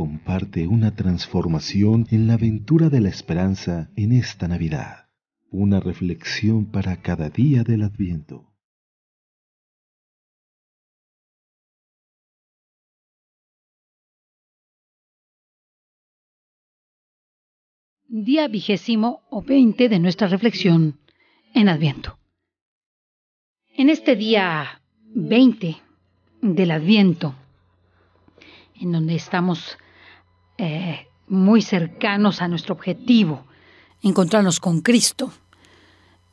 comparte una transformación en la aventura de la esperanza en esta Navidad. Una reflexión para cada día del Adviento. Día vigésimo o veinte de nuestra reflexión en Adviento. En este día 20 del Adviento, en donde estamos eh, muy cercanos a nuestro objetivo, encontrarnos con Cristo.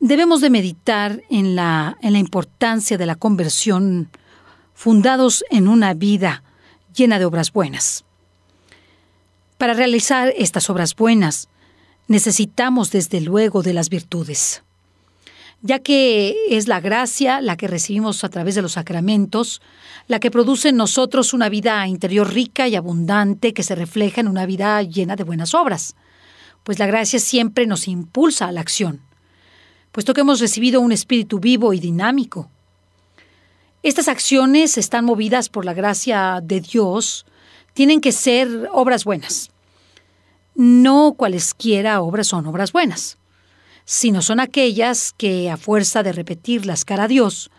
Debemos de meditar en la, en la importancia de la conversión fundados en una vida llena de obras buenas. Para realizar estas obras buenas, necesitamos desde luego de las virtudes ya que es la gracia la que recibimos a través de los sacramentos, la que produce en nosotros una vida interior rica y abundante que se refleja en una vida llena de buenas obras, pues la gracia siempre nos impulsa a la acción, puesto que hemos recibido un espíritu vivo y dinámico. Estas acciones están movidas por la gracia de Dios, tienen que ser obras buenas. No cualesquiera obras son obras buenas sino son aquellas que, a fuerza de repetirlas cara a Dios,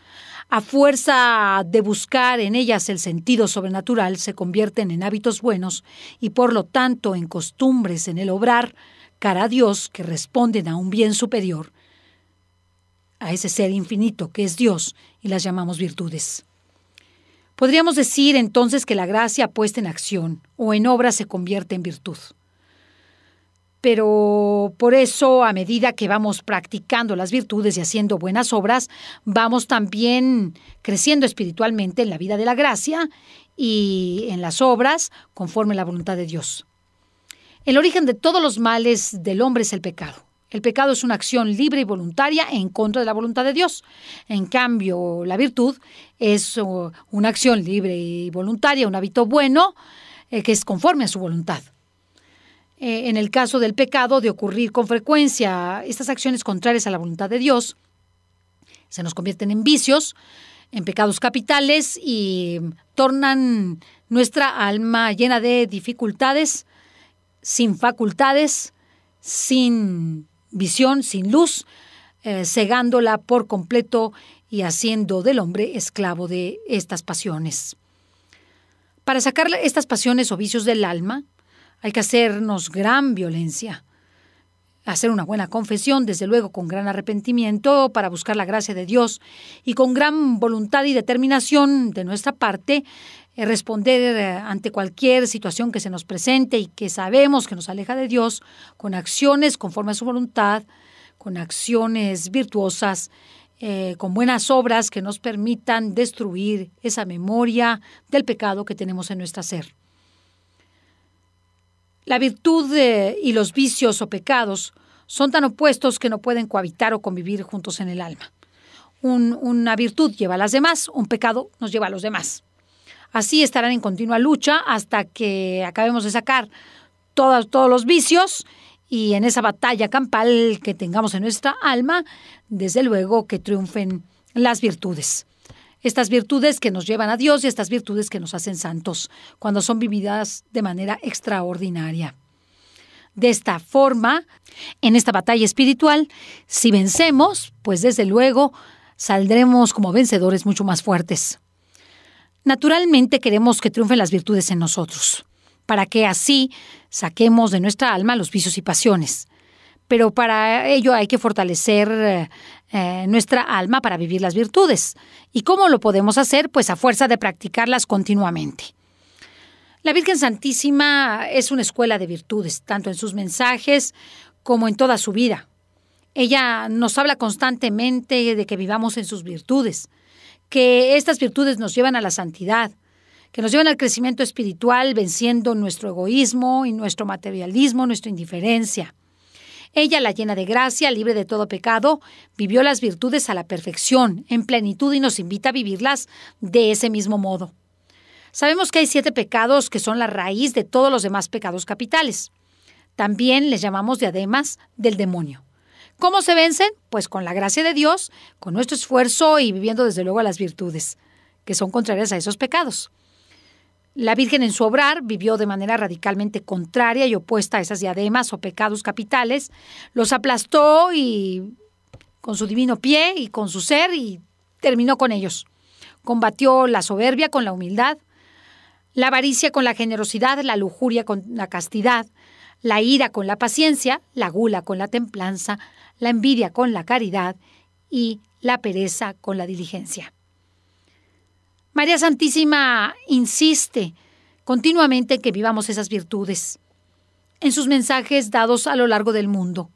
a fuerza de buscar en ellas el sentido sobrenatural, se convierten en hábitos buenos y por lo tanto en costumbres en el obrar cara a Dios que responden a un bien superior, a ese ser infinito que es Dios y las llamamos virtudes. Podríamos decir entonces que la gracia puesta en acción o en obra se convierte en virtud pero por eso a medida que vamos practicando las virtudes y haciendo buenas obras, vamos también creciendo espiritualmente en la vida de la gracia y en las obras conforme a la voluntad de Dios. El origen de todos los males del hombre es el pecado. El pecado es una acción libre y voluntaria en contra de la voluntad de Dios. En cambio, la virtud es uh, una acción libre y voluntaria, un hábito bueno eh, que es conforme a su voluntad. Eh, en el caso del pecado, de ocurrir con frecuencia. Estas acciones contrarias a la voluntad de Dios se nos convierten en vicios, en pecados capitales y tornan nuestra alma llena de dificultades, sin facultades, sin visión, sin luz, eh, cegándola por completo y haciendo del hombre esclavo de estas pasiones. Para sacar estas pasiones o vicios del alma, hay que hacernos gran violencia. Hacer una buena confesión, desde luego, con gran arrepentimiento para buscar la gracia de Dios y con gran voluntad y determinación de nuestra parte eh, responder eh, ante cualquier situación que se nos presente y que sabemos que nos aleja de Dios con acciones conforme a su voluntad, con acciones virtuosas, eh, con buenas obras que nos permitan destruir esa memoria del pecado que tenemos en nuestra ser. La virtud eh, y los vicios o pecados son tan opuestos que no pueden cohabitar o convivir juntos en el alma. una virtud lleva a las demás, un pecado nos lleva a los demás. Así estarán en continua lucha hasta que acabemos de sacar todos los vicios y en esa batalla campal que tengamos en nuestra alma, desde luego que triunfen las virtudes estas virtudes que nos llevan a Dios y estas virtudes que nos hacen santos, cuando son vividas de manera extraordinaria. De esta forma, en esta batalla espiritual, si vencemos, pues desde luego saldremos como vencedores mucho más fuertes. Naturalmente queremos que triunfen las virtudes en nosotros, para que así saquemos de nuestra alma los vicios y pasiones pero para ello hay que fortalecer eh, eh, nuestra alma para vivir las virtudes. ¿Y cómo lo podemos hacer? Pues a fuerza de practicarlas continuamente. La Virgen Santísima es una escuela de virtudes, tanto en sus mensajes como en toda su vida. Ella nos habla constantemente de que vivamos en sus virtudes, que estas virtudes nos llevan a la santidad, que nos llevan al crecimiento espiritual, venciendo nuestro egoísmo y nuestro materialismo, nuestra indiferencia. Ella, la llena de gracia, libre de todo pecado, vivió las virtudes a la perfección, en plenitud y nos invita a vivirlas de ese mismo modo. Sabemos que hay siete pecados que son la raíz de todos los demás pecados capitales. También les llamamos diademas del demonio. ¿Cómo se vencen? Pues con la gracia de Dios, con nuestro esfuerzo y viviendo desde luego las virtudes, que son contrarias a esos pecados. La Virgen en su obrar vivió de manera radicalmente contraria y opuesta a esas diademas o pecados capitales, los aplastó y con su divino pie y con su ser y terminó con ellos. Combatió la soberbia con la humildad, la avaricia con la generosidad, la lujuria con la castidad, la ira con la paciencia, la gula con la templanza, la envidia con la caridad y la pereza con la diligencia. María Santísima insiste continuamente en que vivamos esas virtudes en sus mensajes dados a lo largo del mundo,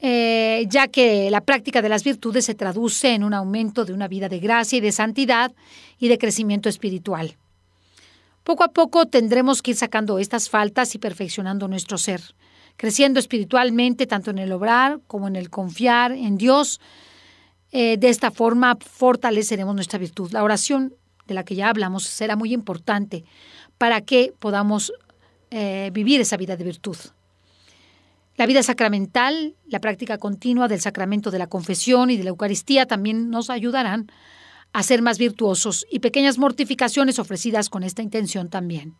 eh, ya que la práctica de las virtudes se traduce en un aumento de una vida de gracia y de santidad y de crecimiento espiritual. Poco a poco tendremos que ir sacando estas faltas y perfeccionando nuestro ser, creciendo espiritualmente tanto en el obrar como en el confiar en Dios, eh, de esta forma fortaleceremos nuestra virtud. La oración de la que ya hablamos será muy importante para que podamos eh, vivir esa vida de virtud. La vida sacramental, la práctica continua del sacramento de la confesión y de la Eucaristía también nos ayudarán a ser más virtuosos y pequeñas mortificaciones ofrecidas con esta intención también.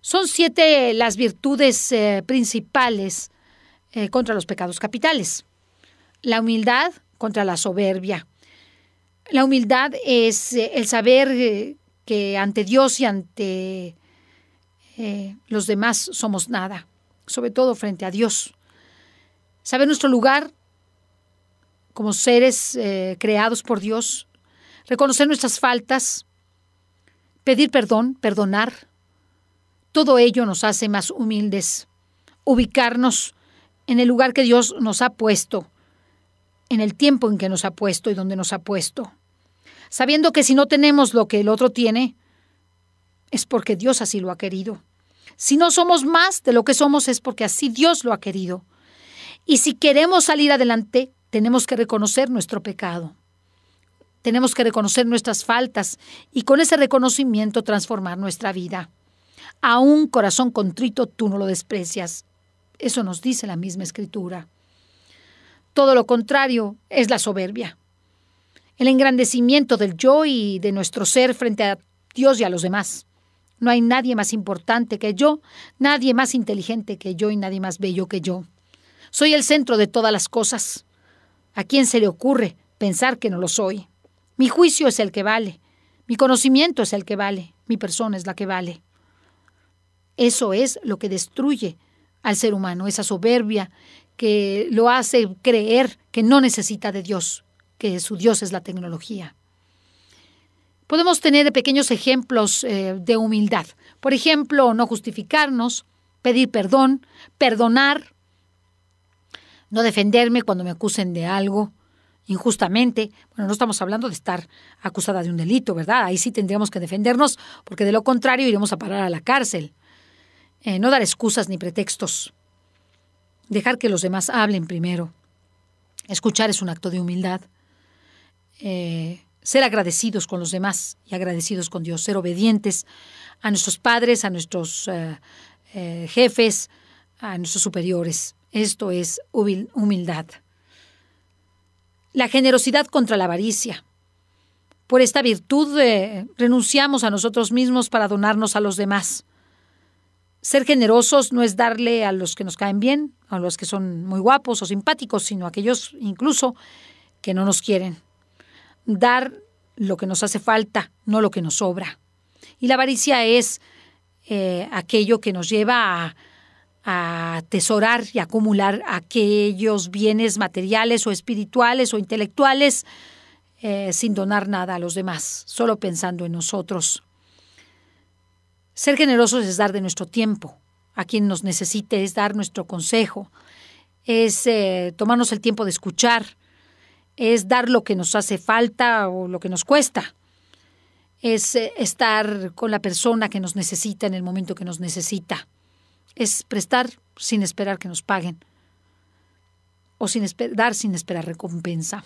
Son siete las virtudes eh, principales contra los pecados capitales. La humildad, contra la soberbia. La humildad es eh, el saber eh, que ante Dios y ante eh, los demás somos nada, sobre todo frente a Dios. Saber nuestro lugar como seres creados por Dios, reconocer nuestras faltas, pedir perdón, perdonar. Todo ello nos hace más humildes, ubicarnos en el lugar que Dios nos ha puesto en el tiempo en que nos ha puesto y donde nos ha puesto, sabiendo que si no tenemos lo que el otro tiene, es porque Dios así lo ha querido. Si no somos más de lo que somos es porque así Dios lo ha querido. Y si queremos salir adelante, tenemos que reconocer nuestro pecado. Tenemos que reconocer nuestras faltas y con ese reconocimiento transformar nuestra vida. A un corazón contrito tú no lo desprecias. Eso nos dice la misma escritura. Todo lo contrario es la soberbia. El engrandecimiento del yo y de nuestro ser frente a Dios y a los demás. No hay nadie más importante que yo, nadie más inteligente que yo y nadie más bello que yo. Soy el centro de todas las cosas. ¿A quién se le ocurre pensar que no lo soy? Mi juicio es el que vale, mi conocimiento es el que vale, mi persona es la que vale. Eso es lo que destruye al ser humano, esa soberbia que lo hace creer que no necesita de Dios, que su Dios es la tecnología. Podemos tener pequeños ejemplos eh, de humildad. Por ejemplo, no justificarnos, pedir perdón, perdonar, no defenderme cuando me acusen de algo injustamente. Bueno, no estamos hablando de estar acusada de un delito, ¿verdad? Ahí sí tendríamos que defendernos, porque de lo contrario iremos a parar a la cárcel. Eh, no dar excusas ni pretextos. Dejar que los demás hablen primero. Escuchar es un acto de humildad. Eh, ser agradecidos con los demás y agradecidos con Dios. Ser obedientes a nuestros padres, a nuestros eh, eh, jefes, a nuestros superiores. Esto es humildad. La generosidad contra la avaricia. Por esta virtud renunciamos a nosotros mismos para donarnos a los demás ser generosos no es darle a los que nos caen bien, a los que son muy guapos o simpáticos, sino a aquellos incluso que no nos quieren. Dar lo que nos hace falta, no lo que nos sobra. Y la avaricia es eh, aquello que nos lleva a, atesorar y acumular aquellos bienes materiales o espirituales o intelectuales eh, sin donar nada a los demás, solo pensando en nosotros. Ser generosos es dar de nuestro tiempo a quien nos necesite, es dar nuestro consejo, es eh, tomarnos el tiempo de escuchar, es dar lo que nos hace falta o lo que nos cuesta, es eh, estar con la persona que nos necesita en el momento que nos necesita, es prestar sin esperar que nos paguen o sin dar sin esperar recompensa.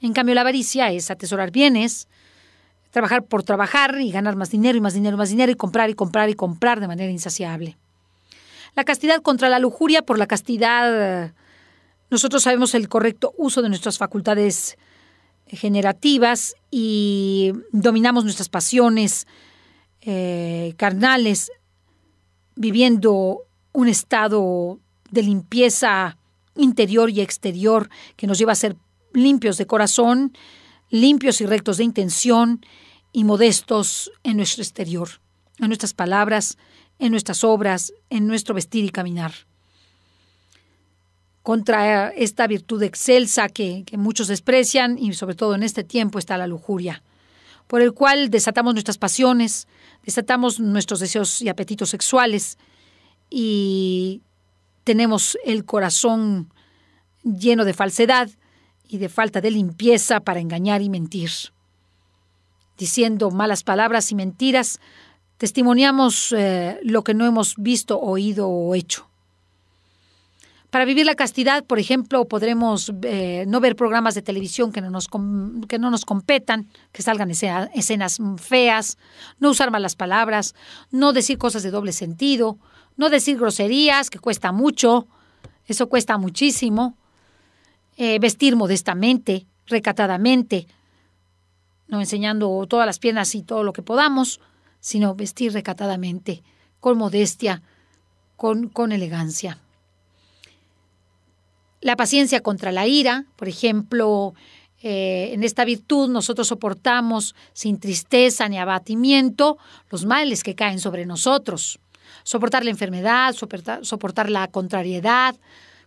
En cambio, la avaricia es atesorar bienes, trabajar por trabajar y ganar más dinero y más dinero y más dinero y comprar y comprar y comprar de manera insaciable. La castidad contra la lujuria por la castidad. Nosotros sabemos el correcto uso de nuestras facultades generativas y dominamos nuestras pasiones eh, carnales viviendo un estado de limpieza interior y exterior que nos lleva a ser limpios de corazón limpios y rectos de intención y modestos en nuestro exterior, en nuestras palabras, en nuestras obras, en nuestro vestir y caminar. Contra esta virtud excelsa que, que muchos desprecian y sobre todo en este tiempo está la lujuria, por el cual desatamos nuestras pasiones, desatamos nuestros deseos y apetitos sexuales y tenemos el corazón lleno de falsedad y de falta de limpieza para engañar y mentir. Diciendo malas palabras y mentiras, testimoniamos eh, lo que no hemos visto, oído o hecho. Para vivir la castidad, por ejemplo, podremos eh, no ver programas de televisión que no nos, que no nos competan, que salgan escenas feas, no usar malas palabras, no decir cosas de doble sentido, no decir groserías, que cuesta mucho, eso cuesta muchísimo, eh, vestir modestamente, recatadamente, no enseñando todas las piernas y todo lo que podamos, sino vestir recatadamente, con modestia, con, con elegancia. La paciencia contra la ira, por ejemplo, eh, en esta virtud nosotros soportamos sin tristeza ni abatimiento los males que caen sobre nosotros. Soportar la enfermedad, soportar la contrariedad,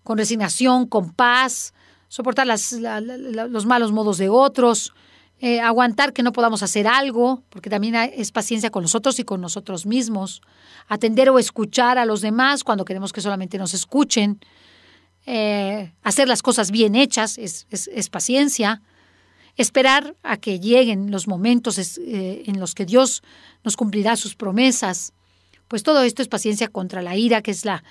con resignación, con paz, soportar los malos modos de otros, eh, aguantar que no podamos hacer algo, porque también es paciencia con nosotros y con nosotros mismos, atender o escuchar a los demás cuando queremos que solamente nos escuchen, eh, hacer las cosas bien hechas es, paciencia, esperar a que lleguen los momentos eh, en los que Dios nos cumplirá sus promesas. Pues todo esto es paciencia contra la ira, que es la,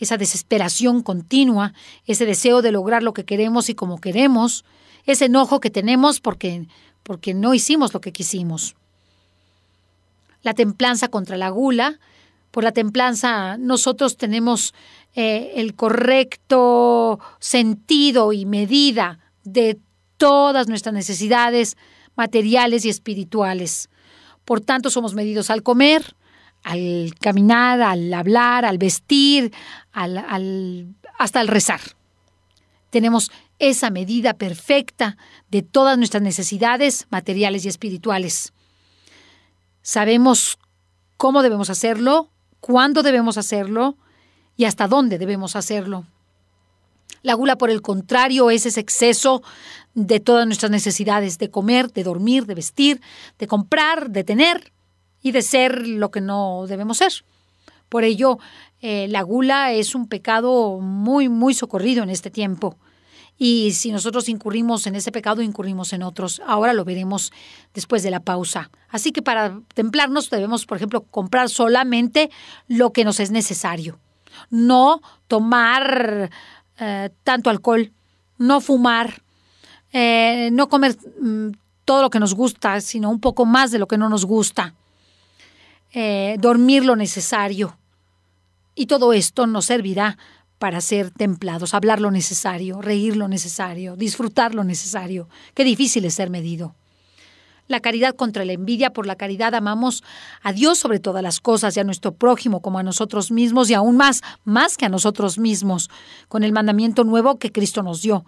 esa desesperación continua, ese deseo de lograr lo que queremos y como queremos, ese enojo que tenemos porque, porque no hicimos lo que quisimos. La templanza contra la gula, por la templanza nosotros tenemos eh, el correcto sentido y medida de todas nuestras necesidades materiales y espirituales. Por tanto, somos medidos al comer, al caminar, al hablar, al vestir, hasta al rezar. Tenemos esa medida perfecta de todas nuestras necesidades materiales y espirituales. Sabemos cómo debemos hacerlo, cuándo debemos hacerlo y hasta dónde debemos hacerlo. La gula, por el contrario, es ese exceso de todas nuestras necesidades, de comer, de dormir, de vestir, de comprar, de tener, y de ser lo que no debemos ser. Por ello, eh, la gula es un pecado muy, muy socorrido en este tiempo. Y si nosotros incurrimos en ese pecado, incurrimos en otros. Ahora lo veremos después de la pausa. Así que para templarnos debemos, por ejemplo, comprar solamente lo que nos es necesario. No tomar eh, tanto alcohol, no fumar, eh, no comer mm, todo lo que nos gusta, sino un poco más de lo que no nos gusta. Eh, dormir lo necesario. Y todo esto nos servirá para ser templados, hablar lo necesario, reír lo necesario, disfrutar lo necesario. Qué difícil es ser medido. La caridad contra la envidia, por la caridad amamos a Dios sobre todas las cosas y a nuestro prójimo como a nosotros mismos y aún más, más que a nosotros mismos, con el mandamiento nuevo que Cristo nos dio,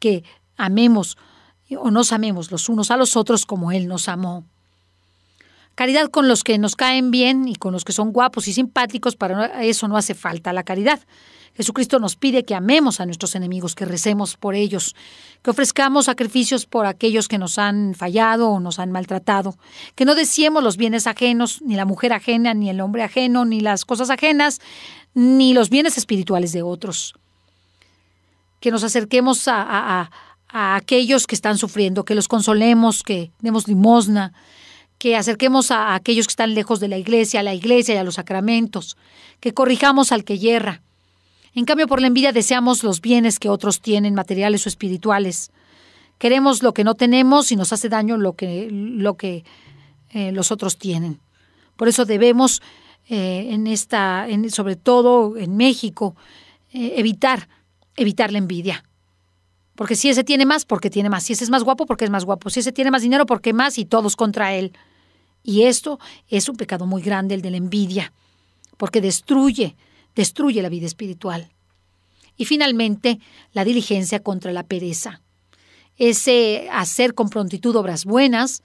que amemos o nos amemos los unos a los otros como Él nos amó. Caridad con los que nos caen bien y con los que son guapos y simpáticos, para eso no hace falta la caridad. Jesucristo nos pide que amemos a nuestros enemigos, que recemos por ellos, que ofrezcamos sacrificios por aquellos que nos han fallado o nos han maltratado, que no deseemos los bienes ajenos, ni la mujer ajena, ni el hombre ajeno, ni las cosas ajenas, ni los bienes espirituales de otros. Que nos acerquemos a, a aquellos que están sufriendo, que los consolemos, que demos limosna, que acerquemos a aquellos que están lejos de la iglesia, a la iglesia y a los sacramentos, que corrijamos al que yerra. En cambio, por la envidia deseamos los bienes que otros tienen, materiales o espirituales. Queremos lo que no tenemos y nos hace daño lo que, eh, los otros tienen. Por eso debemos, eh, en esta, en, sobre todo en México, eh, evitar, evitar la envidia. Porque si ese tiene más, porque tiene más. Si ese es más guapo, porque es más guapo. Si ese tiene más dinero, porque más y todos contra él. Y esto es un pecado muy grande, el de la envidia, porque destruye, destruye la vida espiritual. Y finalmente, la diligencia contra la pereza. Ese hacer con prontitud obras buenas,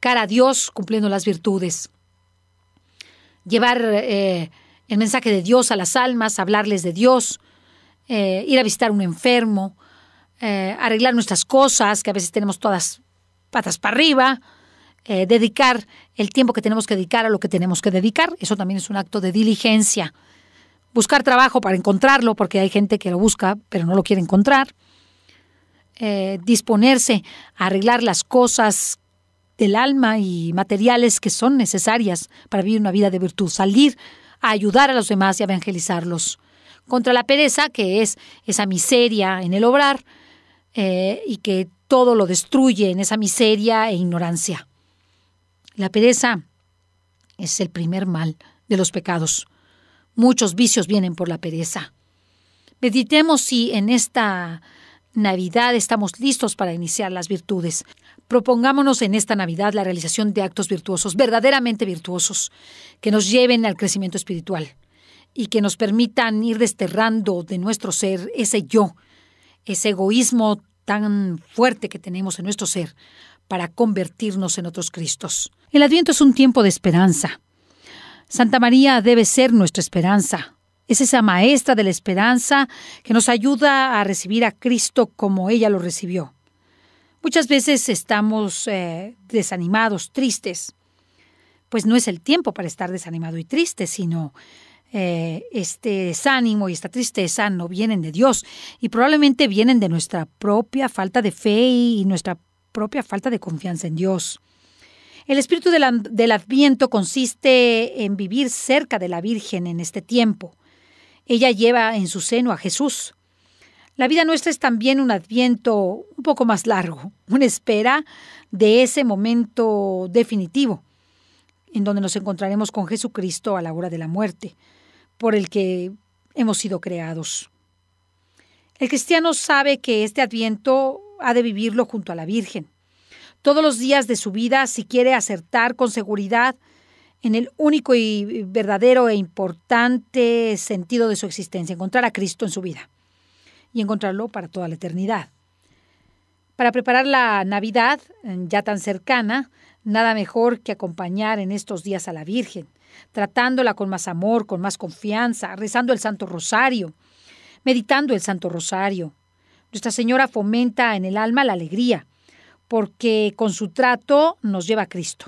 cara a Dios cumpliendo las virtudes. Llevar eh, el mensaje de Dios a las almas, hablarles de Dios, eh, ir a visitar a un enfermo, eh, arreglar nuestras cosas, que a veces tenemos todas patas para arriba, eh, dedicar el tiempo que tenemos que dedicar a lo que tenemos que dedicar. Eso también es un acto de diligencia. Buscar trabajo para encontrarlo, porque hay gente que lo busca, pero no lo quiere encontrar. Eh, disponerse a arreglar las cosas del alma y materiales que son necesarias para vivir una vida de virtud, salir a ayudar a los demás y evangelizarlos. Contra la pereza, que es esa miseria en el obrar eh, y que todo lo destruye en esa miseria e ignorancia. La pereza es el primer mal de los pecados. Muchos vicios vienen por la pereza. Meditemos si en esta Navidad estamos listos para iniciar las virtudes. Propongámonos en esta Navidad la realización de actos virtuosos, verdaderamente virtuosos, que nos lleven al crecimiento espiritual y que nos permitan ir desterrando de nuestro ser ese yo, ese egoísmo tan fuerte que tenemos en nuestro ser, para convertirnos en otros Cristos. El Adviento es un tiempo de esperanza. Santa María debe ser nuestra esperanza. Es esa maestra de la esperanza que nos ayuda a recibir a Cristo como ella lo recibió. Muchas veces estamos eh, desanimados, tristes. Pues no es el tiempo para estar desanimado y triste, sino eh, este desánimo y esta tristeza no vienen de Dios y probablemente vienen de nuestra propia falta de fe y nuestra propia falta de confianza en Dios. El espíritu del, adviento consiste en vivir cerca de la Virgen en este tiempo. Ella lleva en su seno a Jesús. La vida nuestra es también un adviento un poco más largo, una espera de ese momento definitivo, en donde nos encontraremos con Jesucristo a la hora de la muerte, por el que hemos sido creados. El cristiano sabe que este adviento ha de vivirlo junto a la Virgen. Todos los días de su vida, si quiere acertar con seguridad en el único y verdadero e importante sentido de su existencia, encontrar a Cristo en su vida y encontrarlo para toda la eternidad. Para preparar la Navidad, mm, ya tan cercana, nada mejor que acompañar en estos días a la Virgen, tratándola con más amor, con más confianza, rezando el Santo Rosario, meditando el Santo Rosario, nuestra Señora fomenta en el alma la alegría, porque con su trato nos lleva a Cristo.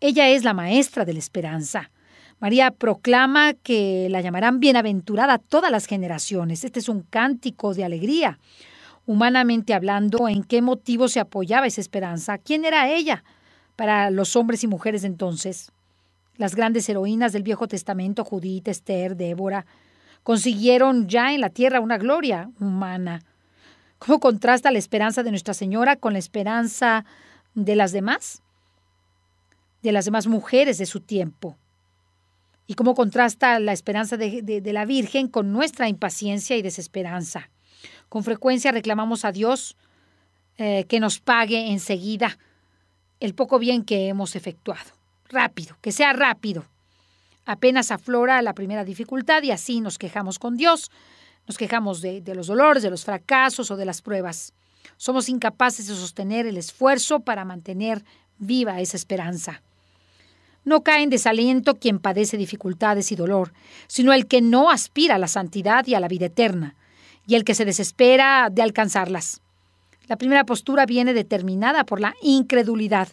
Ella es la maestra de la esperanza. María proclama que la llamarán bienaventurada todas las generaciones. Este es un cántico de alegría. Humanamente hablando, ¿en qué motivo se apoyaba esa esperanza? ¿Quién era ella para los hombres y mujeres de entonces? Las grandes heroínas del Viejo Testamento, Judith, Esther, Débora, consiguieron ya en la tierra una gloria humana ¿Cómo contrasta la esperanza de Nuestra Señora con la esperanza de las demás? De las demás mujeres de su tiempo. ¿Y cómo contrasta la esperanza de, la Virgen con nuestra impaciencia y desesperanza? Con frecuencia reclamamos a Dios eh, que nos pague enseguida el poco bien que hemos efectuado. Rápido, que sea rápido. Apenas aflora la primera dificultad y así nos quejamos con Dios nos quejamos de, los dolores, de los fracasos o de las pruebas. Somos incapaces de sostener el esfuerzo para mantener viva esa esperanza. No cae en desaliento quien padece dificultades y dolor, sino el que no aspira a la santidad y a la vida eterna, y el que se desespera de alcanzarlas. La primera postura viene determinada por la incredulidad,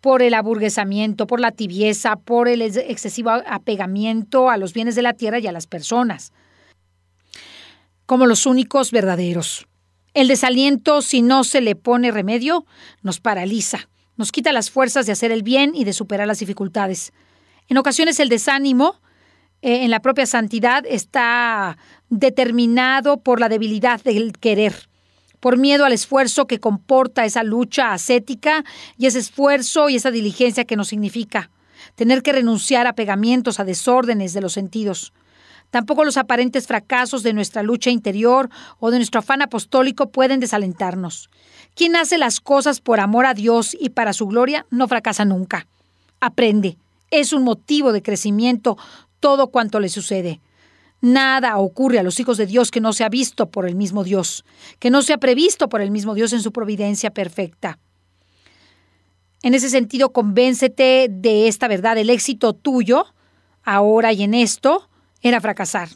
por el aburguesamiento, por la tibieza, por el excesivo apegamiento a los bienes de la tierra y a las personas, como los únicos verdaderos. El desaliento, si no se le pone remedio, nos paraliza, nos quita las fuerzas de hacer el bien y de superar las dificultades. En ocasiones el desánimo eh, en la propia santidad está determinado por la debilidad del querer, por miedo al esfuerzo que comporta esa lucha ascética y ese esfuerzo y esa diligencia que nos significa tener que renunciar a pegamientos, a desórdenes de los sentidos. Tampoco los aparentes fracasos de nuestra lucha interior o de nuestro afán apostólico pueden desalentarnos. Quien hace las cosas por amor a Dios y para su gloria no fracasa nunca. Aprende. Es un motivo de crecimiento todo cuanto le sucede. Nada ocurre a los hijos de Dios que no sea visto por el mismo Dios, que no sea previsto por el mismo Dios en su providencia perfecta. En ese sentido, convéncete de esta verdad. El éxito tuyo, ahora y en esto, era fracasar.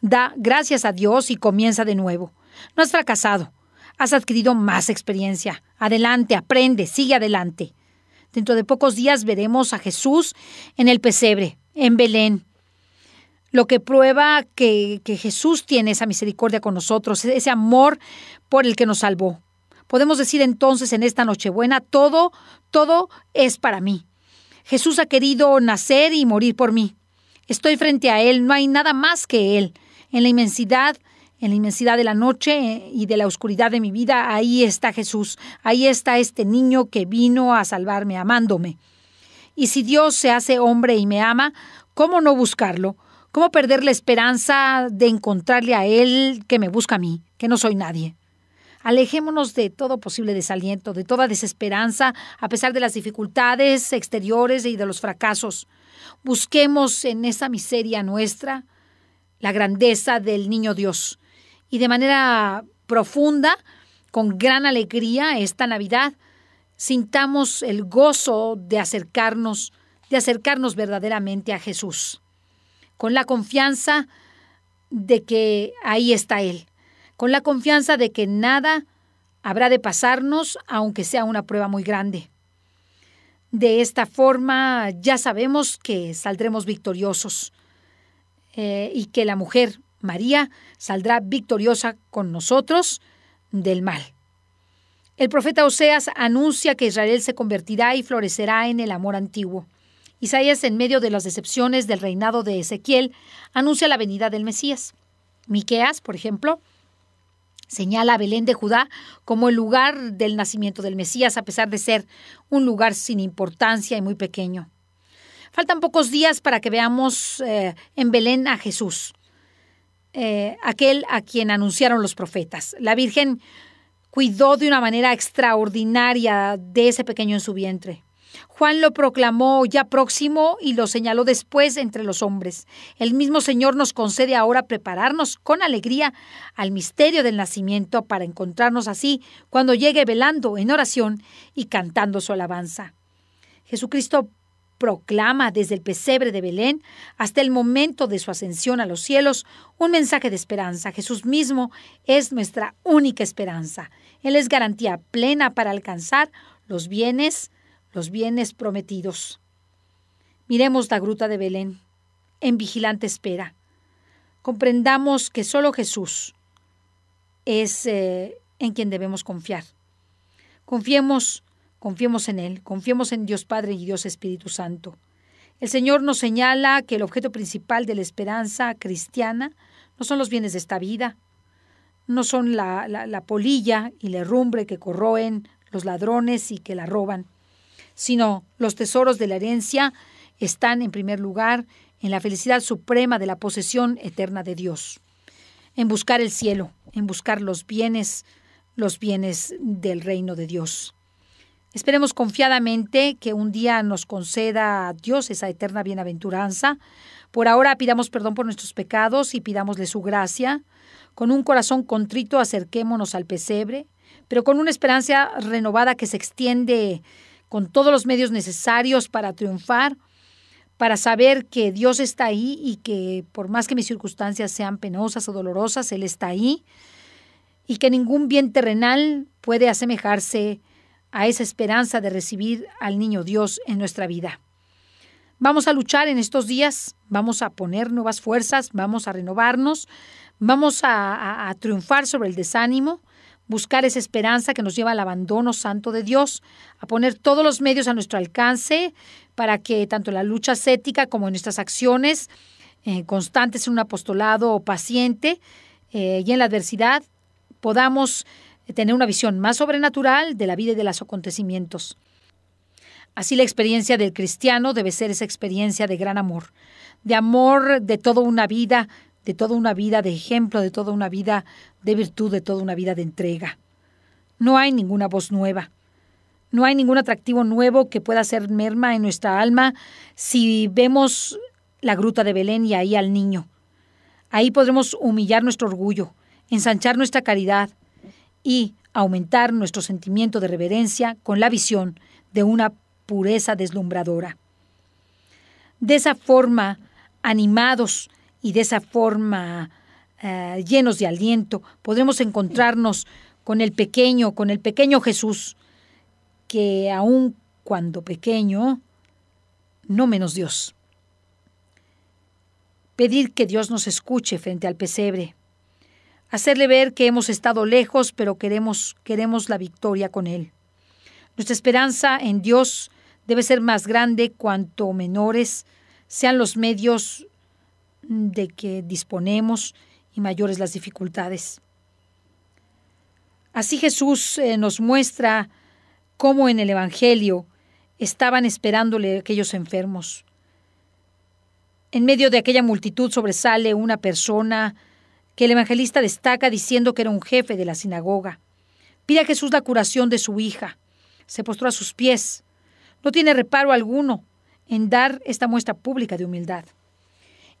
Da gracias a Dios y comienza de nuevo. No has fracasado. Has adquirido más experiencia. Adelante, aprende, sigue adelante. Dentro de pocos días veremos a Jesús en el pesebre, en Belén. Lo que prueba que, que Jesús tiene esa misericordia con nosotros, ese amor por el que nos salvó. Podemos decir entonces en esta Nochebuena, todo, todo es para mí. Jesús ha querido nacer y morir por mí. Estoy frente a Él, no hay nada más que Él. En la inmensidad, en la inmensidad de la noche eh, y de la oscuridad de mi vida, ahí está Jesús, ahí está este niño que vino a salvarme, amándome. Y si Dios se hace hombre y me ama, ¿cómo no buscarlo? ¿Cómo perder la esperanza de encontrarle a Él que me busca a mí, que no soy nadie? Alejémonos de todo posible desaliento, de toda desesperanza, a pesar de las dificultades exteriores y de los fracasos. Busquemos en esa miseria nuestra la grandeza del niño Dios. Y de manera profunda, con gran alegría, esta Navidad, sintamos el gozo de acercarnos, de acercarnos verdaderamente a Jesús, con la confianza de que ahí está Él, con la confianza de que nada habrá de pasarnos, aunque sea una prueba muy grande. De esta forma ya sabemos que saldremos victoriosos eh, y que la mujer, María, saldrá victoriosa con nosotros del mal. El profeta Oseas anuncia que Israel se convertirá y florecerá en el amor antiguo. Isaías, en medio de las decepciones del reinado de Ezequiel, anuncia la venida del Mesías. Miqueas, por ejemplo, señala Belén de Judá como el lugar del nacimiento del Mesías, a pesar de ser un lugar sin importancia y muy pequeño. Faltan pocos días para que veamos eh, en Belén a Jesús, eh, aquel a quien anunciaron los profetas. La Virgen cuidó de una manera extraordinaria de ese pequeño en su vientre. Juan lo proclamó ya próximo y lo señaló después entre los hombres. El mismo Señor nos concede ahora prepararnos con alegría al misterio del nacimiento para encontrarnos así cuando llegue velando en oración y cantando su alabanza. Jesucristo proclama desde el pesebre de Belén hasta el momento de su ascensión a los cielos un mensaje de esperanza. Jesús mismo es nuestra única esperanza. Él es garantía plena para alcanzar los bienes, los bienes prometidos. Miremos la gruta de Belén, en vigilante espera. Comprendamos que solo Jesús es eh, en quien debemos confiar. Confiemos, confiemos en Él, confiemos en Dios Padre y Dios Espíritu Santo. El Señor nos señala que el objeto principal de la esperanza cristiana no son los bienes de esta vida, no son la, la polilla y la herrumbre que corroen los ladrones y que la roban sino los tesoros de la herencia están en primer lugar en la felicidad suprema de la posesión eterna de Dios, en buscar el cielo, en buscar los bienes, los bienes del reino de Dios. Esperemos confiadamente que un día nos conceda Dios esa eterna bienaventuranza. Por ahora pidamos perdón por nuestros pecados y pidámosle su gracia. Con un corazón contrito acerquémonos al pesebre, pero con una esperanza renovada que se extiende con todos los medios necesarios para triunfar, para saber que Dios está ahí y que por más que mis circunstancias sean penosas o dolorosas, Él está ahí y que ningún bien terrenal puede asemejarse a esa esperanza de recibir al niño Dios en nuestra vida. Vamos a luchar en estos días, vamos a poner nuevas fuerzas, vamos a renovarnos, vamos a, a triunfar sobre el desánimo, buscar esa esperanza que nos lleva al abandono santo de Dios, a poner todos los medios a nuestro alcance para que tanto la lucha ascética como en nuestras acciones eh, constantes en un apostolado o paciente eh, y en la adversidad podamos tener una visión más sobrenatural de la vida y de los acontecimientos. Así la experiencia del cristiano debe ser esa experiencia de gran amor, de amor de toda una vida de toda una vida de ejemplo, de toda una vida de virtud, de toda una vida de entrega. No hay ninguna voz nueva. No hay ningún atractivo nuevo que pueda ser merma en nuestra alma si vemos la gruta de Belén y ahí al niño. Ahí podremos humillar nuestro orgullo, ensanchar nuestra caridad y aumentar nuestro sentimiento de reverencia con la visión de una pureza deslumbradora. De esa forma, animados, y de esa forma eh, llenos de aliento podremos encontrarnos con el pequeño, con el pequeño Jesús, que aun cuando pequeño, no menos Dios. Pedir que Dios nos escuche frente al pesebre. Hacerle ver que hemos estado lejos, pero queremos, queremos la victoria con Él. Nuestra esperanza en Dios debe ser más grande cuanto menores sean los medios de que disponemos y mayores las dificultades. Así Jesús eh, nos muestra cómo en el Evangelio estaban esperándole aquellos enfermos. En medio de aquella multitud sobresale una persona que el evangelista destaca diciendo que era un jefe de la sinagoga. Pide a Jesús la curación de su hija. Se postró a sus pies. No tiene reparo alguno en dar esta muestra pública de humildad.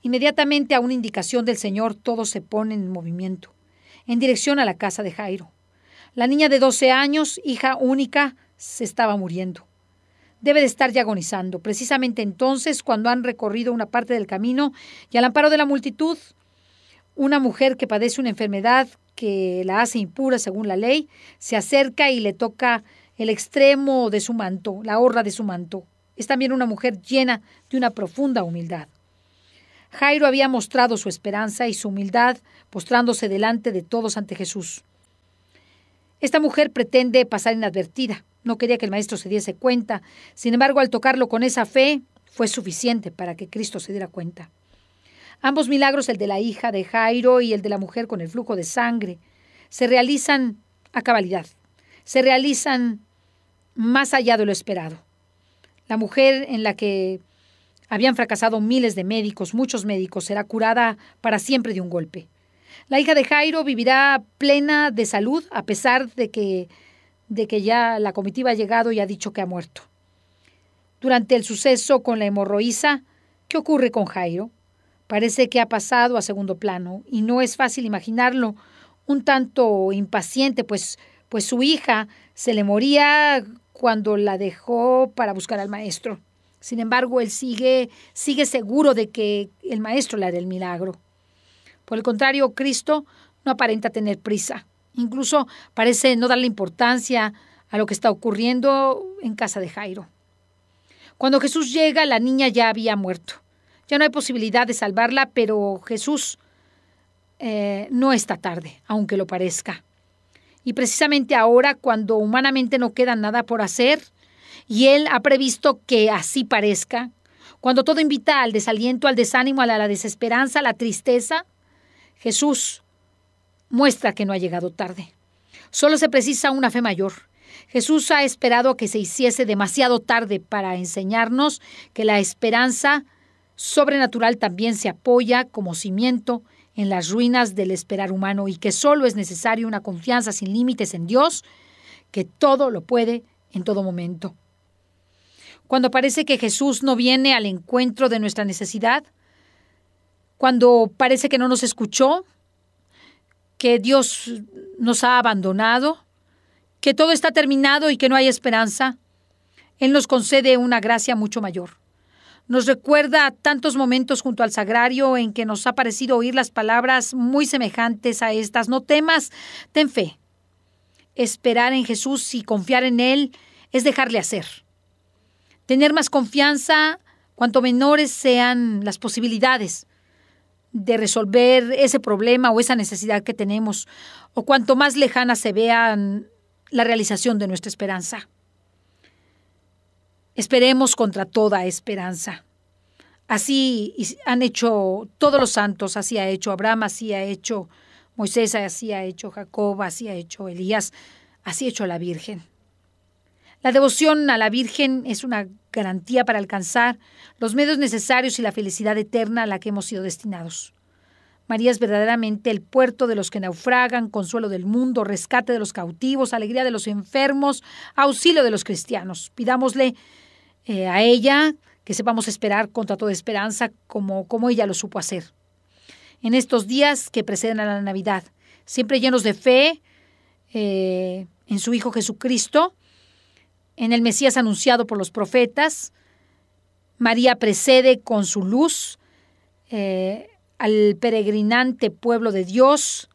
Inmediatamente a una indicación del Señor todo se pone en movimiento, en dirección a la casa de Jairo. La niña de 12 años, hija única, se estaba muriendo. Debe de estar ya agonizando. Precisamente entonces, cuando han recorrido una parte del camino y al amparo de la multitud, una mujer que padece una enfermedad que la hace impura según la ley, se acerca y le toca el extremo de su manto, la horra de su manto. Es también una mujer llena de una profunda humildad. Jairo había mostrado su esperanza y su humildad, postrándose delante de todos ante Jesús. Esta mujer pretende pasar inadvertida. No quería que el maestro se diese cuenta. Sin embargo, al tocarlo con esa fe, fue suficiente para que Cristo se diera cuenta. Ambos milagros, el de la hija de Jairo y el de la mujer con el flujo de sangre, se realizan a cabalidad, se realizan más allá de lo esperado. La mujer en la que habían fracasado miles de médicos, muchos médicos. Será curada para siempre de un golpe. La hija de Jairo vivirá plena de salud a pesar de que, de que ya la comitiva ha llegado y ha dicho que ha muerto. Durante el suceso con la hemorroísa, ¿qué ocurre con Jairo? Parece que ha pasado a segundo plano y no es fácil imaginarlo, un tanto impaciente, pues, pues su hija se le moría cuando la dejó para buscar al maestro. Sin embargo, él sigue, sigue seguro de que el Maestro le hará el milagro. Por el contrario, Cristo no aparenta tener prisa. Incluso parece no darle importancia a lo que está ocurriendo en casa de Jairo. Cuando Jesús llega, la niña ya había muerto. Ya no hay posibilidad de salvarla, pero Jesús eh, no está tarde, aunque lo parezca. Y precisamente ahora, cuando humanamente no queda nada por hacer, y Él ha previsto que así parezca. Cuando todo invita al desaliento, al desánimo, a la, desesperanza, a la tristeza, Jesús muestra que no ha llegado tarde. Solo se precisa una fe mayor. Jesús ha esperado que se hiciese demasiado tarde para enseñarnos que la esperanza sobrenatural también se apoya como cimiento en las ruinas del esperar humano y que solo es necesaria una confianza sin límites en Dios, que todo lo puede en todo momento cuando parece que Jesús no viene al encuentro de nuestra necesidad, cuando parece que no nos escuchó, que Dios nos ha abandonado, que todo está terminado y que no hay esperanza, Él nos concede una gracia mucho mayor. Nos recuerda a tantos momentos junto al sagrario en que nos ha parecido oír las palabras muy semejantes a estas. No temas, ten fe. Esperar en Jesús y confiar en Él es dejarle hacer tener más confianza cuanto menores sean las posibilidades de resolver ese problema o esa necesidad que tenemos, o cuanto más lejana se vean la realización de nuestra esperanza. Esperemos contra toda esperanza. Así han hecho todos los santos, así ha hecho Abraham, así ha hecho Moisés, así ha hecho Jacob, así ha hecho Elías, así ha hecho la Virgen. La devoción a la Virgen es una garantía para alcanzar los medios necesarios y la felicidad eterna a la que hemos sido destinados. María es verdaderamente el puerto de los que naufragan, consuelo del mundo, rescate de los cautivos, alegría de los enfermos, auxilio de los cristianos. Pidámosle eh, a ella que sepamos esperar contra toda esperanza como, como ella lo supo hacer. En estos días que preceden a la Navidad, siempre llenos de fe eh, en su Hijo Jesucristo, en el Mesías anunciado por los profetas. María precede con su luz eh, al peregrinante pueblo de Dios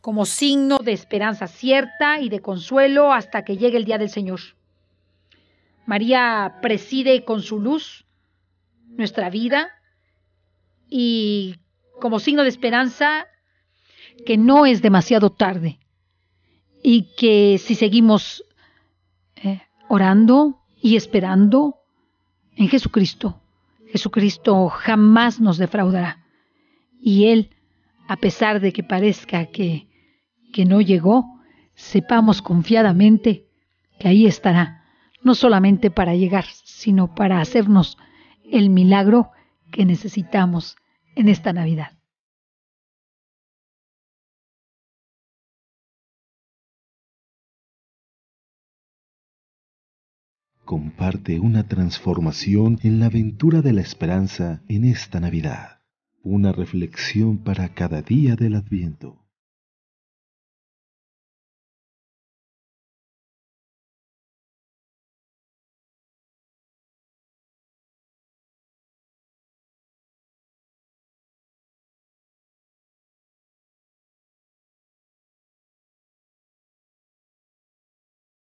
como signo de esperanza cierta y de consuelo hasta que llegue el día del Señor. María preside con su luz nuestra vida y como signo de esperanza que no es demasiado tarde y que si seguimos eh, orando y esperando en Jesucristo. Jesucristo jamás nos defraudará. Y Él, a pesar de que parezca que, que no llegó, sepamos confiadamente que ahí estará, no solamente para llegar, sino para hacernos el milagro que necesitamos en esta Navidad. comparte una transformación en la aventura de la esperanza en esta Navidad. Una reflexión para cada día del Adviento.